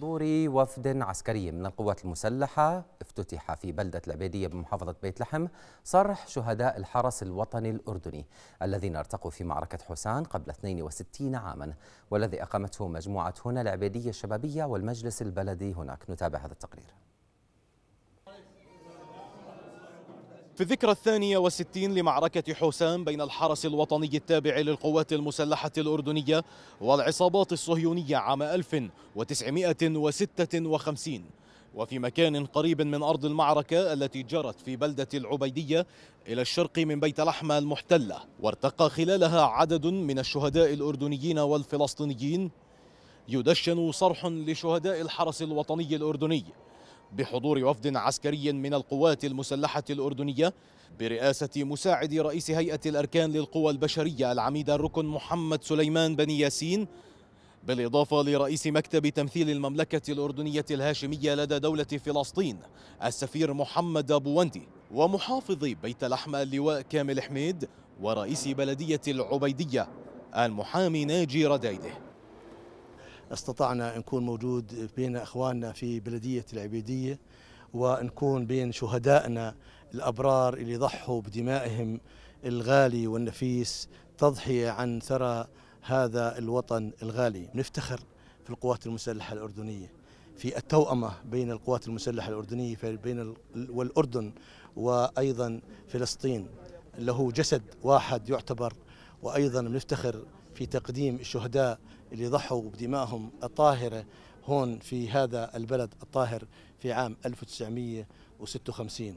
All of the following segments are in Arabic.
بحضور وفد عسكري من القوات المسلحة افتتح في بلدة العبيدية بمحافظة بيت لحم صرح شهداء الحرس الوطني الأردني الذين ارتقوا في معركة حسان قبل 62 عاما والذي أقامته مجموعة هنا العبيدية الشبابية والمجلس البلدي هناك نتابع هذا التقرير في الذكرى الثانية وستين لمعركة حسام بين الحرس الوطني التابع للقوات المسلحة الأردنية والعصابات الصهيونية عام 1956 وفي مكان قريب من أرض المعركة التي جرت في بلدة العبيدية إلى الشرق من بيت لحمة المحتلة وارتقى خلالها عدد من الشهداء الأردنيين والفلسطينيين يدشن صرح لشهداء الحرس الوطني الأردني بحضور وفد عسكري من القوات المسلحة الأردنية برئاسة مساعد رئيس هيئة الأركان للقوى البشرية العميد الركن محمد سليمان بن ياسين بالإضافة لرئيس مكتب تمثيل المملكة الأردنية الهاشمية لدى دولة فلسطين السفير محمد بوندي ومحافظ بيت لحم اللواء كامل حميد ورئيس بلدية العبيدية المحامي ناجي ردايده استطعنا نكون موجود بين اخواننا في بلديه العبيديه ونكون بين شهدائنا الابرار اللي ضحوا بدمائهم الغالي والنفيس تضحيه عن ثرى هذا الوطن الغالي نفتخر في القوات المسلحه الاردنيه في التوأمة بين القوات المسلحة الأردنية بين والأردن وأيضا فلسطين له جسد واحد يعتبر وأيضا نفتخر في تقديم الشهداء اللي ضحوا بدمائهم الطاهرة هون في هذا البلد الطاهر في عام 1956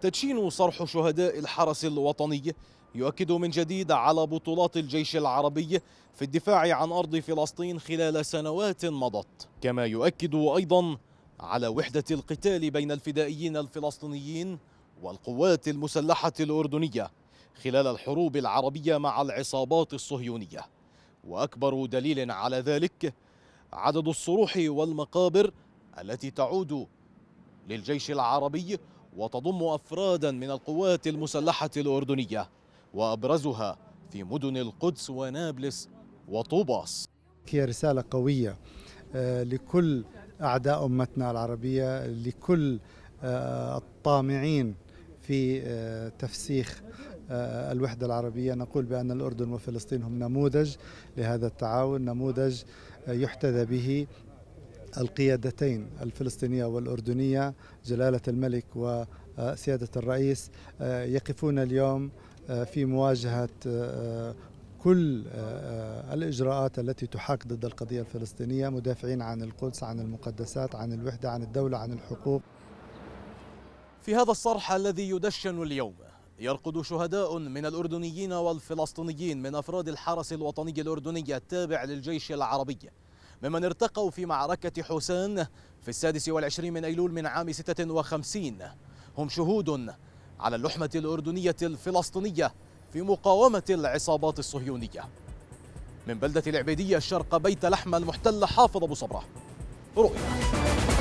تدشين صرح شهداء الحرس الوطني يؤكد من جديد على بطولات الجيش العربي في الدفاع عن أرض فلسطين خلال سنوات مضت كما يؤكد أيضا على وحدة القتال بين الفدائيين الفلسطينيين والقوات المسلحة الأردنية خلال الحروب العربية مع العصابات الصهيونية وأكبر دليل على ذلك عدد الصروح والمقابر التي تعود للجيش العربي وتضم أفرادا من القوات المسلحة الأردنية وأبرزها في مدن القدس ونابلس وطوباس هي رسالة قوية آه، لكل أعداء أمتنا العربية لكل آه، الطامعين في آه، تفسيخ آه، الوحدة العربية نقول بأن الأردن وفلسطين هم نموذج لهذا التعاون نموذج آه، يحتذى به القيادتين الفلسطينية والأردنية جلالة الملك وسيادة آه، الرئيس يقفون اليوم في مواجهة كل الإجراءات التي تحاك ضد القضية الفلسطينية مدافعين عن القدس عن المقدسات عن الوحدة عن الدولة عن الحقوق في هذا الصرح الذي يدشن اليوم يرقد شهداء من الأردنيين والفلسطينيين من أفراد الحرس الوطني الأردني التابع للجيش العربي ممن ارتقوا في معركة حسان في السادس والعشرين من أيلول من عام 56 هم شهود على اللحمة الأردنية الفلسطينية في مقاومة العصابات الصهيونية من بلدة العبيدية الشرق بيت لحم المحتل حافظ أبو صبرة رؤيا